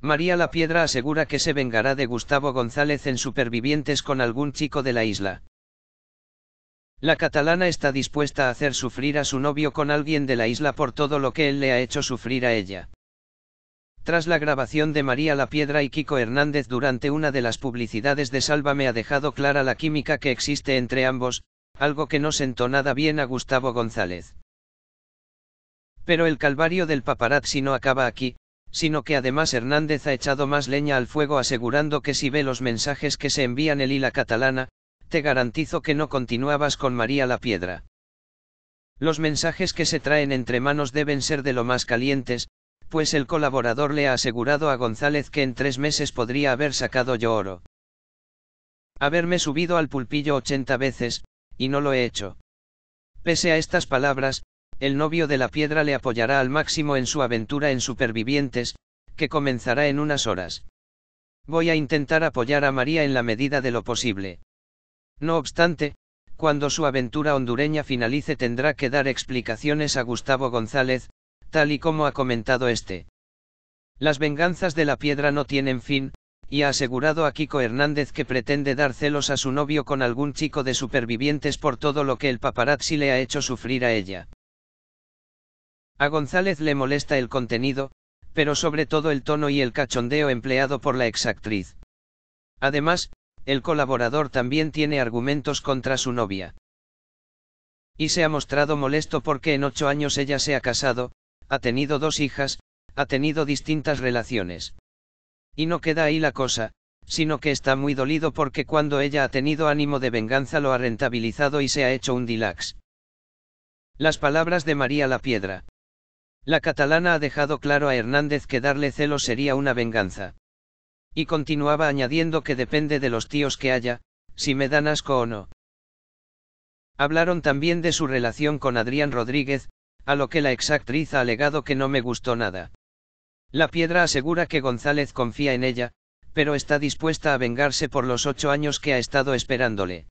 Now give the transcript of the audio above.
María La Piedra asegura que se vengará de Gustavo González en Supervivientes con algún chico de la isla. La catalana está dispuesta a hacer sufrir a su novio con alguien de la isla por todo lo que él le ha hecho sufrir a ella. Tras la grabación de María La Piedra y Kiko Hernández durante una de las publicidades de Sálvame ha dejado clara la química que existe entre ambos, algo que no sentó nada bien a Gustavo González. Pero el calvario del paparazzi no acaba aquí, sino que además Hernández ha echado más leña al fuego asegurando que si ve los mensajes que se envían el y catalana, te garantizo que no continuabas con María la Piedra. Los mensajes que se traen entre manos deben ser de lo más calientes, pues el colaborador le ha asegurado a González que en tres meses podría haber sacado yo oro. Haberme subido al pulpillo ochenta veces, y no lo he hecho. Pese a estas palabras, el novio de la piedra le apoyará al máximo en su aventura en Supervivientes, que comenzará en unas horas. Voy a intentar apoyar a María en la medida de lo posible. No obstante, cuando su aventura hondureña finalice tendrá que dar explicaciones a Gustavo González, tal y como ha comentado este. Las venganzas de la piedra no tienen fin, y ha asegurado a Kiko Hernández que pretende dar celos a su novio con algún chico de supervivientes por todo lo que el paparazzi le ha hecho sufrir a ella. A González le molesta el contenido, pero sobre todo el tono y el cachondeo empleado por la exactriz. Además, el colaborador también tiene argumentos contra su novia. Y se ha mostrado molesto porque en ocho años ella se ha casado, ha tenido dos hijas, ha tenido distintas relaciones. Y no queda ahí la cosa, sino que está muy dolido porque cuando ella ha tenido ánimo de venganza lo ha rentabilizado y se ha hecho un dilax. Las palabras de María la Piedra. La catalana ha dejado claro a Hernández que darle celo sería una venganza. Y continuaba añadiendo que depende de los tíos que haya, si me dan asco o no. Hablaron también de su relación con Adrián Rodríguez, a lo que la exactriz ha alegado que no me gustó nada. La piedra asegura que González confía en ella, pero está dispuesta a vengarse por los ocho años que ha estado esperándole.